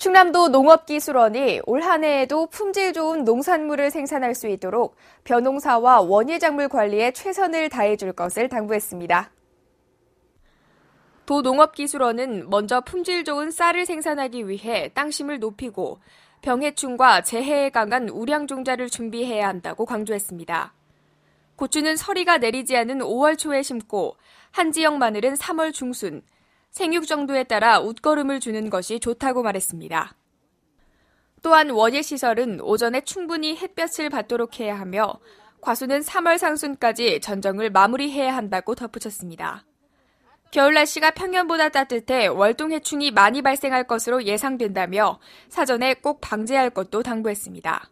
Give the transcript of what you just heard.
충남도 농업기술원이 올 한해에도 품질 좋은 농산물을 생산할 수 있도록 벼농사와 원예작물 관리에 최선을 다해 줄 것을 당부했습니다. 도농업기술원은 먼저 품질 좋은 쌀을 생산하기 위해 땅심을 높이고 병해충과 재해에 강한 우량종자를 준비해야 한다고 강조했습니다. 고추는 서리가 내리지 않은 5월 초에 심고 한지역 마늘은 3월 중순, 생육 정도에 따라 웃걸음을 주는 것이 좋다고 말했습니다. 또한 원예 시설은 오전에 충분히 햇볕을 받도록 해야 하며 과수는 3월 상순까지 전정을 마무리해야 한다고 덧붙였습니다. 겨울 날씨가 평년보다 따뜻해 월동 해충이 많이 발생할 것으로 예상된다며 사전에 꼭 방제할 것도 당부했습니다.